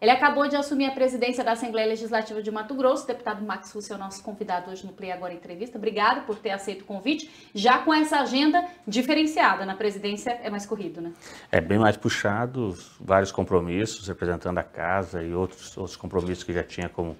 Ele acabou de assumir a presidência da Assembleia Legislativa de Mato Grosso. deputado Max Russo é o nosso convidado hoje no Play Agora Entrevista. Obrigado por ter aceito o convite, já com essa agenda diferenciada. Na presidência é mais corrido, né? É bem mais puxado, vários compromissos representando a casa e outros, outros compromissos que já tinha como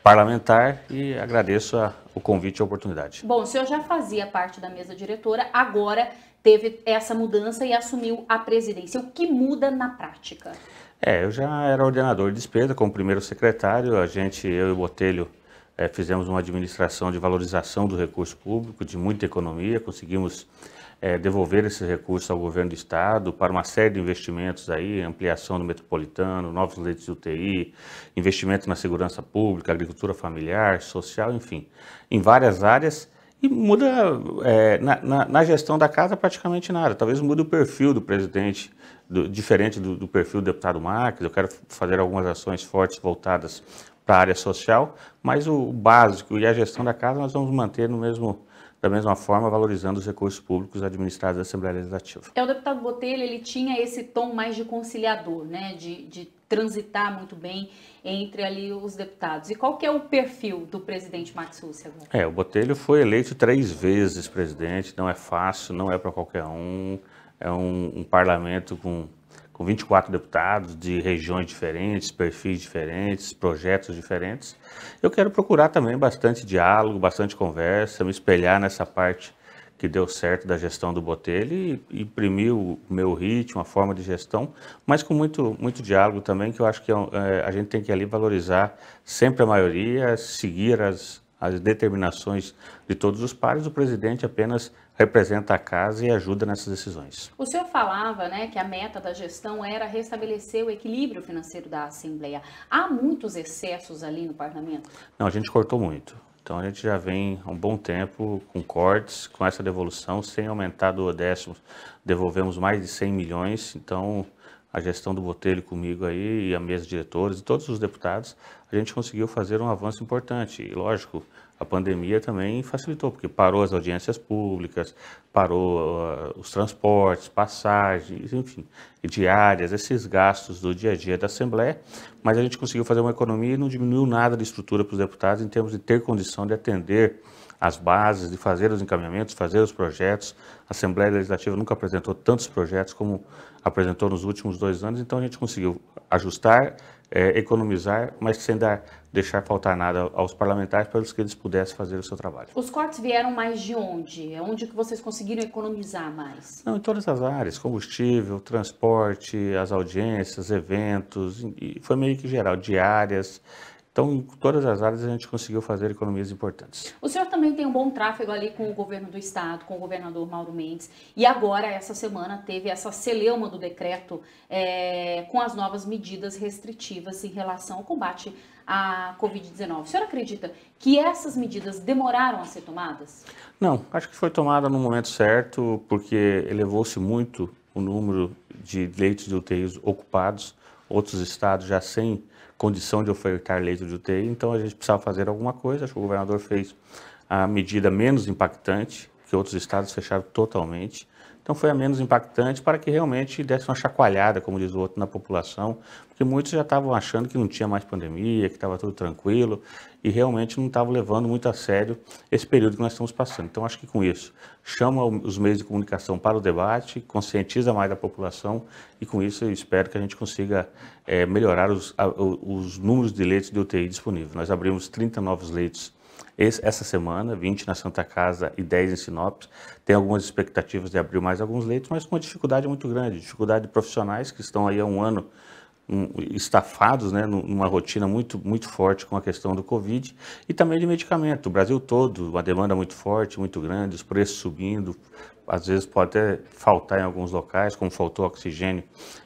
parlamentar e agradeço a, o convite e a oportunidade. Bom, o senhor já fazia parte da mesa diretora, agora teve essa mudança e assumiu a presidência. O que muda na prática? É, eu já era ordenador de despesa como primeiro secretário, a gente, eu e o Botelho, é, fizemos uma administração de valorização do recurso público, de muita economia, conseguimos é, devolver esses recursos ao governo do estado para uma série de investimentos aí, ampliação do metropolitano, novos leitos de UTI, investimento na segurança pública, agricultura familiar, social, enfim, em várias áreas e muda é, na, na, na, gestão da casa praticamente nada. Talvez mude o perfil do presidente, do, diferente do, do, perfil do deputado Marques. Eu quero fazer algumas ações fortes voltadas para a área social, mas o básico e a gestão da casa nós vamos manter no mesmo, da mesma forma valorizando os recursos públicos administrados da Assembleia Legislativa. É, o deputado Botelho, ele tinha esse tom mais de conciliador, né, de, de transitar muito bem entre ali os deputados. E qual que é o perfil do presidente Max Russi agora? É, o Botelho foi eleito três vezes presidente, não é fácil, não é para qualquer um, é um, um parlamento com com 24 deputados de regiões diferentes, perfis diferentes, projetos diferentes. Eu quero procurar também bastante diálogo, bastante conversa, me espelhar nessa parte que deu certo da gestão do Botelho e imprimir o meu ritmo, a forma de gestão, mas com muito, muito diálogo também, que eu acho que é, é a gente tem que ali valorizar sempre a maioria, seguir as, as determinações de todos os pares, o presidente apenas representa a casa e ajuda nessas decisões. O senhor falava né, que a meta da gestão era restabelecer o equilíbrio financeiro da Assembleia. Há muitos excessos ali no parlamento? Não, a gente cortou muito. Então a gente já vem há um bom tempo com cortes, com essa devolução, sem aumentar do décimo, devolvemos mais de 100 milhões. Então a gestão do Botelho comigo aí e a mesa de diretores e todos os deputados, a gente conseguiu fazer um avanço importante. E, lógico, a pandemia também facilitou, porque parou as audiências públicas, parou uh, os transportes, passagens, enfim, diárias, esses gastos do dia a dia da Assembleia, mas a gente conseguiu fazer uma economia e não diminuiu nada de estrutura para os deputados em termos de ter condição de atender as bases, de fazer os encaminhamentos, fazer os projetos. A Assembleia Legislativa nunca apresentou tantos projetos como apresentou nos últimos dois anos, então a gente conseguiu ajustar, é, economizar, mas sem dar, deixar faltar nada aos parlamentares para que eles pudessem fazer o seu trabalho. Os cortes vieram mais de onde? Onde que vocês conseguiram economizar mais? Não, em todas as áreas, combustível, transporte, as audiências, eventos, foi meio que geral, diárias, então, em todas as áreas a gente conseguiu fazer economias importantes. O senhor também tem um bom tráfego ali com o governo do estado, com o governador Mauro Mendes, e agora essa semana teve essa celeuma do decreto é, com as novas medidas restritivas em relação ao combate à Covid-19. O senhor acredita que essas medidas demoraram a ser tomadas? Não, acho que foi tomada no momento certo, porque elevou-se muito o número de leitos de UTIs ocupados, outros estados já sem condição de ofertar leito de UTI, então a gente precisava fazer alguma coisa. Acho que o governador fez a medida menos impactante, que outros estados fecharam totalmente. Então foi a menos impactante para que realmente desse uma chacoalhada, como diz o outro, na população, porque muitos já estavam achando que não tinha mais pandemia, que estava tudo tranquilo e realmente não estavam levando muito a sério esse período que nós estamos passando. Então acho que com isso chama os meios de comunicação para o debate, conscientiza mais a população e com isso eu espero que a gente consiga é, melhorar os, a, os números de leitos de UTI disponíveis. Nós abrimos 30 novos leitos essa semana, 20 na Santa Casa e 10 em Sinop, tem algumas expectativas de abrir mais alguns leitos, mas com uma dificuldade muito grande, dificuldade de profissionais que estão aí há um ano um, estafados, né, numa rotina muito, muito forte com a questão do Covid e também de medicamento. O Brasil todo, uma demanda muito forte, muito grande, os preços subindo, às vezes pode até faltar em alguns locais, como faltou oxigênio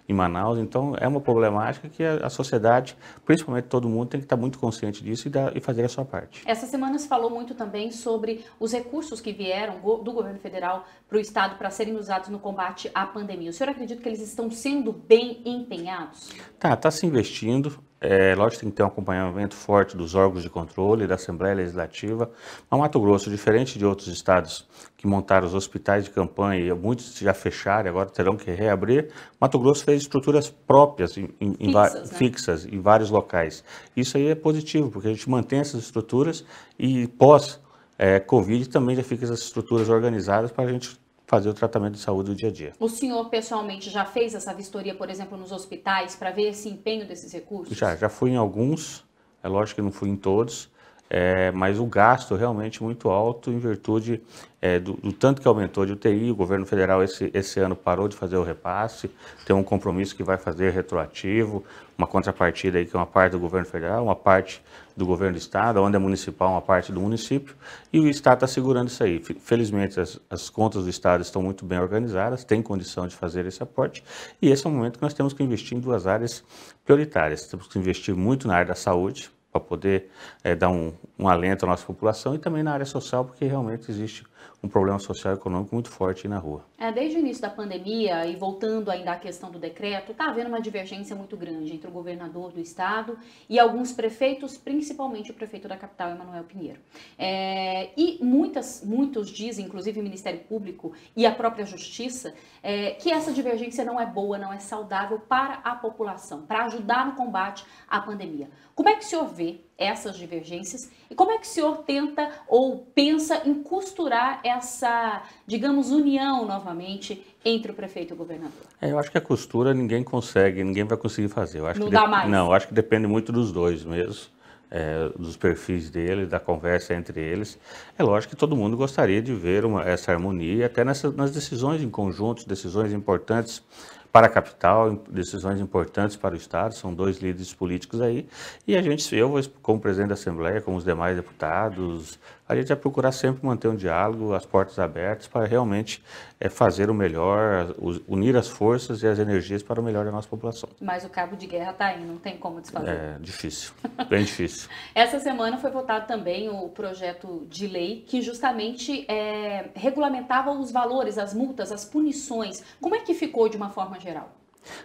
em Manaus. Então, é uma problemática que a, sociedade, principalmente todo mundo, tem que estar muito consciente disso e, dar, e fazer a sua parte. Essa semana se falou muito também sobre os recursos que vieram do governo federal para o Estado para serem usados no combate à pandemia. O senhor acredita que eles estão sendo bem empenhados? Tá, está se investindo é, lógico, tem que ter um acompanhamento forte dos órgãos de controle, da Assembleia Legislativa. É Mas Mato Grosso, diferente de outros estados que montaram os hospitais de campanha e muitos já fecharam, e agora terão que reabrir, Mato Grosso fez estruturas próprias, em, em, fixas, em, né? fixas, em vários locais. Isso aí é positivo, porque a gente mantém essas estruturas e pós é, Covid também já fica essas estruturas organizadas para a gente fazer o tratamento de saúde do dia a dia. O senhor pessoalmente já fez essa vistoria, por exemplo, nos hospitais para ver esse empenho desses recursos? Já, já fui em alguns, é lógico que não fui em todos, é, mas o gasto é realmente muito alto em virtude é, do, do, tanto que aumentou de UTI. O governo federal esse, esse ano parou de fazer o repasse, tem um compromisso que vai fazer retroativo, uma contrapartida aí que é uma parte do governo federal, uma parte do governo do estado, onde é municipal, uma parte do município, e o estado está segurando isso aí. Felizmente, as, as contas do estado estão muito bem organizadas, tem condição de fazer esse aporte, e esse é o momento que nós temos que investir em duas áreas prioritárias. Temos que investir muito na área da saúde, para poder é, dar um, um, alento à nossa população e também na área social, porque realmente existe um problema social e econômico muito forte na rua. É, desde o início da pandemia, e voltando ainda à questão do decreto, está havendo uma divergência muito grande entre o governador do estado e alguns prefeitos, principalmente o prefeito da capital, Emanuel Pinheiro. É, e muitas, muitos dizem, inclusive o Ministério Público e a própria Justiça, é, que essa divergência não é boa, não é saudável para a população, para ajudar no combate à pandemia. Como é que o senhor vê resolver essas divergências e como é que o senhor tenta ou pensa em costurar essa, digamos, união novamente entre o prefeito e o governador? É, eu acho que a costura ninguém consegue, ninguém vai conseguir fazer. Eu acho não que dá de... mais. Não, acho que depende muito dos dois mesmo. É, dos perfis dele, da conversa entre eles. É lógico que todo mundo gostaria de ver uma, essa harmonia, até nessa, nas decisões em conjunto, decisões importantes para a capital, decisões importantes para o Estado, são dois líderes políticos aí, e a gente, eu como presidente da Assembleia, como os demais deputados, a gente vai procurar sempre manter um diálogo, as portas abertas, para realmente é, fazer o melhor, unir as forças e as energias para o melhor da nossa população. Mas o cabo de guerra está aí, não tem como desfazer. É difícil, bem difícil. Essa semana foi votado também o projeto de lei que justamente é, regulamentava os valores, as multas, as punições. Como é que ficou de uma forma geral?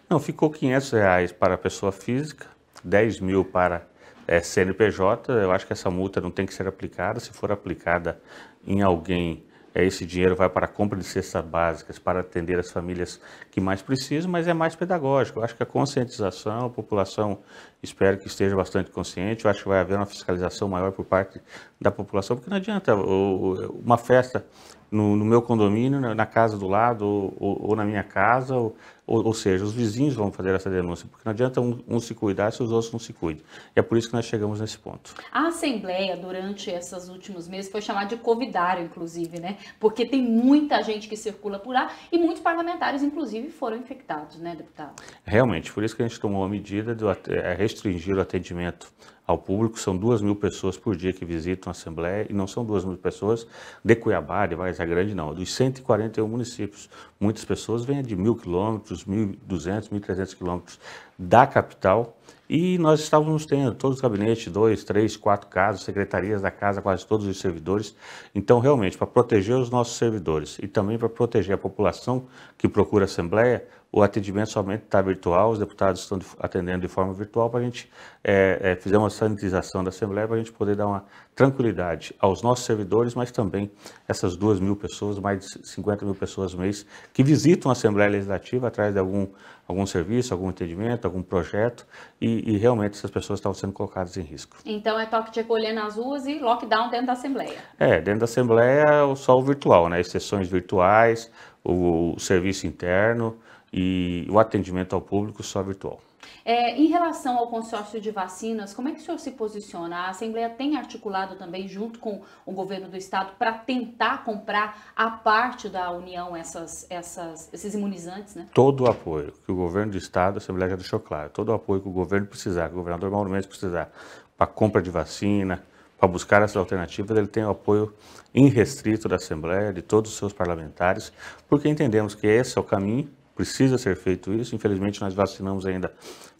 Não, ficou 500 reais para a pessoa física, 10 mil para é, CNPJ. Eu acho que essa multa não tem que ser aplicada. Se for aplicada em alguém, é, esse dinheiro vai para a compra de cestas básicas, para atender as famílias que mais precisam, mas é mais pedagógico. Eu acho que a conscientização, a população espero que esteja bastante consciente. Eu acho que vai haver uma fiscalização maior por parte da população, porque não adianta uma festa no, no, meu condomínio, na casa do lado, ou, ou, ou na minha casa, ou, ou, ou, seja, os vizinhos vão fazer essa denúncia, porque não adianta um, um, se cuidar se os outros não se cuidam. E é por isso que nós chegamos nesse ponto. A Assembleia, durante esses últimos meses, foi chamada de covidário, inclusive, né? Porque tem muita gente que circula por lá e muitos parlamentares, inclusive, foram infectados, né, deputado? Realmente, por isso que a gente tomou a medida de é, restringir o atendimento ao público. São duas mil pessoas por dia que visitam a Assembleia e não são duas mil pessoas de Cuiabá, de Vargas Grande, não. Dos 141 municípios, muitas pessoas vêm de mil quilômetros, uns 1.200, 1.300 quilômetros da capital. E nós estávamos tendo todos os gabinetes, dois, três, quatro casas, secretarias da casa, quase todos os servidores. Então, realmente, para proteger os nossos servidores e também para proteger a população que procura a Assembleia, o atendimento somente está virtual, os deputados estão atendendo de forma virtual para a gente é, é, fazer uma sanitização da Assembleia, para a gente poder dar uma tranquilidade aos nossos servidores, mas também essas duas mil pessoas, mais de 50 mil pessoas mês, que visitam a Assembleia Legislativa atrás de algum, algum serviço, algum atendimento, algum projeto, e, e realmente essas pessoas estavam sendo colocadas em risco. Então é toque de recolher nas ruas e lockdown dentro da Assembleia. É, dentro da Assembleia só o virtual, né? As sessões virtuais, o, o serviço interno, e o atendimento ao público só virtual. É, em relação ao consórcio de vacinas, como é que o senhor se posiciona? A Assembleia tem articulado também, junto com o governo do estado, para tentar comprar a parte da União essas, essas, esses imunizantes, né? Todo o apoio que o governo do estado, a Assembleia já deixou claro, todo o apoio que o governo precisar, que o governador Mauro Mendes precisar, para compra de vacina, para buscar essas alternativas, ele tem o apoio irrestrito da Assembleia, de todos os seus parlamentares, porque entendemos que esse é o caminho Precisa ser feito isso. Infelizmente, nós vacinamos ainda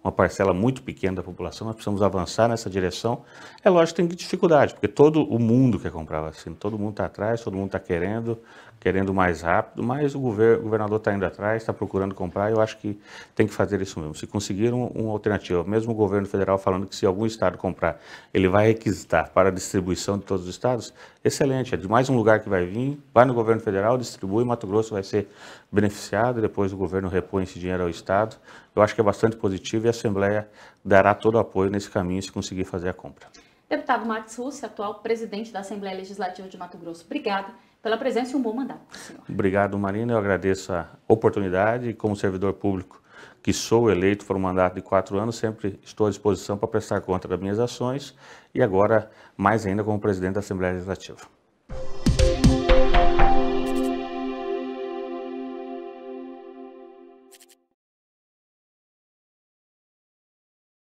uma parcela muito pequena da população, nós precisamos avançar nessa direção. É lógico que tem dificuldade, porque todo o mundo quer comprar vacina, todo mundo está atrás, todo mundo está querendo, querendo mais rápido, mas o, governador está indo atrás, está procurando comprar, e eu acho que tem que fazer isso mesmo. Se conseguir um, uma alternativa, mesmo o governo federal falando que se algum estado comprar, ele vai requisitar para a distribuição de todos os estados, excelente, é de mais um lugar que vai vir, vai no governo federal, distribui, Mato Grosso vai ser beneficiado, depois o governo repõe esse dinheiro ao estado. Eu acho que é bastante positivo e a Assembleia dará todo o apoio nesse caminho se conseguir fazer a compra. Deputado Max Russo, atual presidente da Assembleia Legislativa de Mato Grosso, obrigado pela presença e um bom mandato, senhor. Obrigado, Marina. Eu agradeço a oportunidade como servidor público que sou eleito por um mandato de quatro anos, sempre estou à disposição para prestar conta das minhas ações e agora mais ainda como presidente da Assembleia Legislativa.